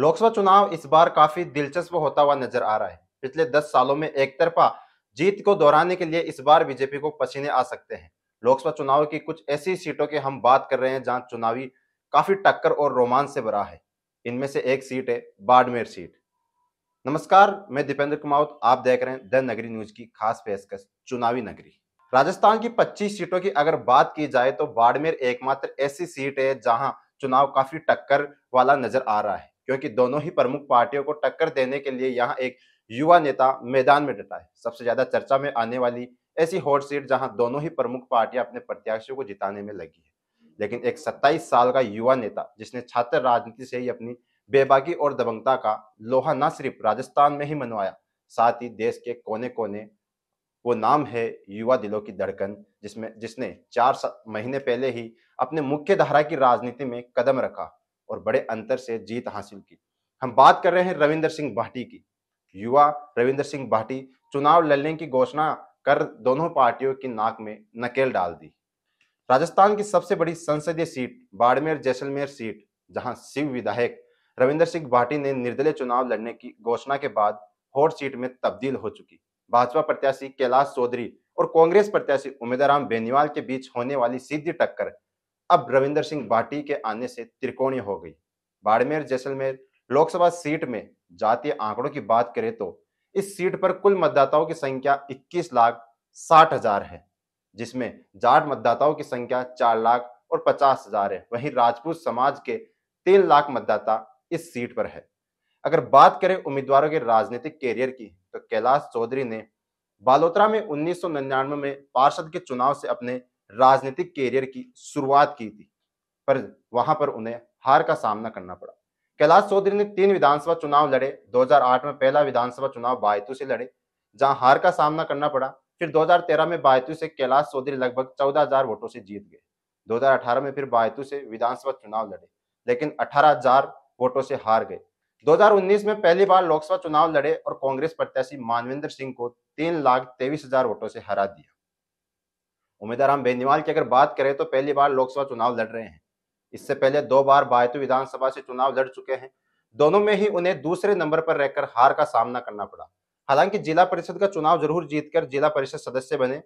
लोकसभा चुनाव इस बार काफी दिलचस्प होता हुआ नजर आ रहा है पिछले दस सालों में एक तरफा जीत को दोहराने के लिए इस बार बीजेपी को पसीने आ सकते हैं लोकसभा चुनाव की कुछ ऐसी सीटों की हम बात कर रहे हैं जहां चुनावी काफी टक्कर और रोमांच से भरा है इनमें से एक सीट है बाड़मेर सीट नमस्कार मैं दीपेंद्र कुमावत आप देख रहे हैं द नगरी न्यूज की खास पेशकश चुनावी नगरी राजस्थान की 25 सीटों की अगर बात की जाए तो बाड़मेर एकमात्र ऐसी सीट है जहां चुनाव काफी टक्कर वाला नजर आ रहा है क्योंकि दोनों ही प्रमुख पार्टियों को टक्कर देने के लिए यहाँ एक युवा नेता मैदान में डटा है सबसे ज्यादा चर्चा में आने वाली ऐसी हॉट सीट जहां दोनों ही प्रमुख पार्टियां अपने प्रत्याशियों को जिताने में लगी है लेकिन एक 27 साल का युवा नेता जिसने छात्र राजनीति से ही अपनी बेबाकी और दबंगता का लोहा न सिर्फ राजस्थान में ही मनवाया साथ ही देश के कोने कोने वो नाम है युवा दिलों की धड़कन जिसमें जिसने चार महीने पहले ही अपने मुख्य धारा की राजनीति में कदम रखा और बड़े अंतर से जीत हासिल की हम बात कर रहे हैं रविंदर सिंह भाटी की युवा रविंदर सिंह भाटी चुनाव लड़ने की घोषणा कर दोनों पार्टियों की नाक में नकेल डाल दी राजस्थान की सबसे बड़ी संसदीय सीट बाड़मेर जैसलमेर सीट जहां शिव विधायक रविंदर सिंह भाटी ने निर्दलीय चुनाव लड़ने की घोषणा के बाद हॉट सीट में तब्दील हो चुकी भाजपा प्रत्याशी कैलाश चौधरी और कांग्रेस प्रत्याशी उमेदाराम बेनीवाल के बीच होने वाली सीधी टक्कर अब रविंदर सिंह बाटी के आने से त्रिकोणीय हो गई बाड़मेर जैसलमेर लोकसभा सीट में जातीय आंकड़ों की बात करें तो इस सीट पर कुल मतदाताओं की संख्या इक्कीस लाख साठ हजार है जिसमें जाट मतदाताओं की संख्या चार लाख और पचास हजार है वहीं राजपूत समाज के तीन लाख मतदाता इस सीट पर है अगर बात करें उम्मीदवारों के राजनीतिक करियर की तो कैलाश चौधरी ने बालोतरा में उन्नीस में पार्षद के चुनाव से अपने राजनीतिक कैरियर की शुरुआत की थी पर वहां पर उन्हें हार का सामना करना पड़ा कैलाश चौधरी ने तीन विधानसभा चुनाव लड़े 2008 में पहला विधानसभा चुनाव बायतू से लड़े जहां हार का सामना करना पड़ा फिर 2013 में बायतू से कैलाश चौधरी लगभग 14000 वोटों से जीत गए 2018 में फिर बायतू से विधानसभा चुनाव लड़े लेकिन 18000 वोटों से हार गए 2019 में पहली बार लोकसभा चुनाव लड़े और कांग्रेस प्रत्याशी मानविंदर सिंह को तीन लाख तेईस हजार वोटों से हरा दिया उम्मीदवार हम बेनीवाल की अगर बात करें तो पहली बार लोकसभा चुनाव लड़ रहे हैं इससे पहले दो बार बायतु विधानसभा से चुनाव लड़ चुके हैं दोनों में ही उन्हें दूसरे नंबर पर रहकर हार का सामना करना पड़ा हालांकि जिला परिषद का चुनाव जरूर जीतकर जिला परिषद सदस्य बने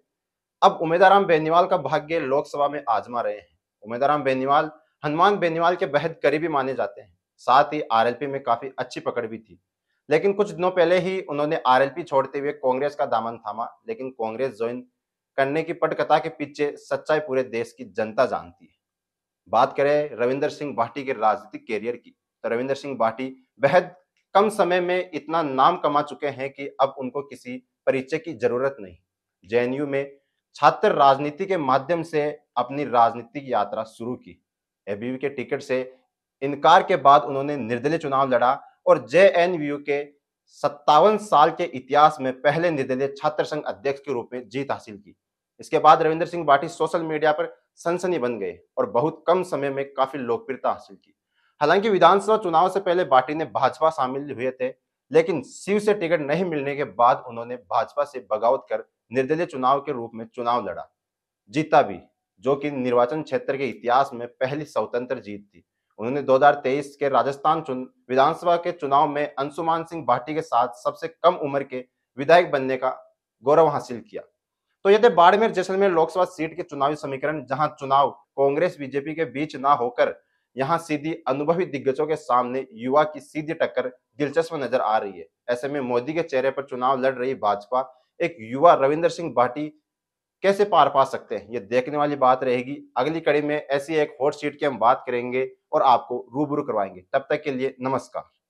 अब उमेदाराम बेनीवाल का भाग्य लोकसभा में आजमा रहे हैं उमेदाराम बेनीवाल हनुमान बेनीवाल के बेहद करीबी माने जाते हैं साथ ही आरएलपी में काफी अच्छी पकड़ भी थी लेकिन कुछ दिनों पहले ही उन्होंने आरएलपी छोड़ते हुए कांग्रेस का दामन थामा लेकिन कांग्रेस ज्वाइन करने की पटकथा के पीछे सच्चाई पूरे देश की जनता जानती है बात करें रविंदर सिंह भाटी के राजनीतिक कैरियर की तो रविंदर सिंह भाटी बेहद कम समय में इतना नाम कमा चुके हैं कि अब उनको किसी परिचय की जरूरत नहीं जेएनयू में छात्र राजनीति के माध्यम से अपनी राजनीतिक यात्रा शुरू की एबीवी के टिकट से इनकार के बाद उन्होंने निर्दलीय चुनाव लड़ा और जेएनयू के सत्तावन साल के इतिहास में पहले निर्दलीय छात्र संघ अध्यक्ष के रूप में जीत हासिल की इसके बाद रविंद्र सिंह भाटी सोशल मीडिया पर सनसनी बन गए और बहुत कम समय में काफी लोकप्रियता हासिल की हालांकि विधानसभा चुनाव से पहले बाटी ने भाजपा शामिल हुए थे लेकिन शिव से टिकट नहीं मिलने के बाद उन्होंने भाजपा से बगावत कर निर्दलीय चुनाव के रूप में चुनाव लड़ा जीता भी जो कि निर्वाचन क्षेत्र के इतिहास में पहली स्वतंत्र जीत थी उन्होंने 2023 के राजस्थान चुन विधानसभा के चुनाव में अंशुमान सिंह भाटी के साथ सबसे कम उम्र के विधायक बनने का गौरव हासिल किया तो यदि बाड़मेर जैसलमेर लोकसभा सीट के चुनावी समीकरण जहां चुनाव कांग्रेस बीजेपी के बीच ना होकर यहां सीधी अनुभवी दिग्गजों के सामने युवा की सीधी टक्कर दिलचस्प नजर आ रही है ऐसे में मोदी के चेहरे पर चुनाव लड़ रही भाजपा एक युवा रविंदर सिंह भाटी कैसे पार पा सकते हैं ये देखने वाली बात रहेगी अगली कड़ी में ऐसी एक हॉट सीट की हम बात करेंगे और आपको रूबरू करवाएंगे तब तक के लिए नमस्कार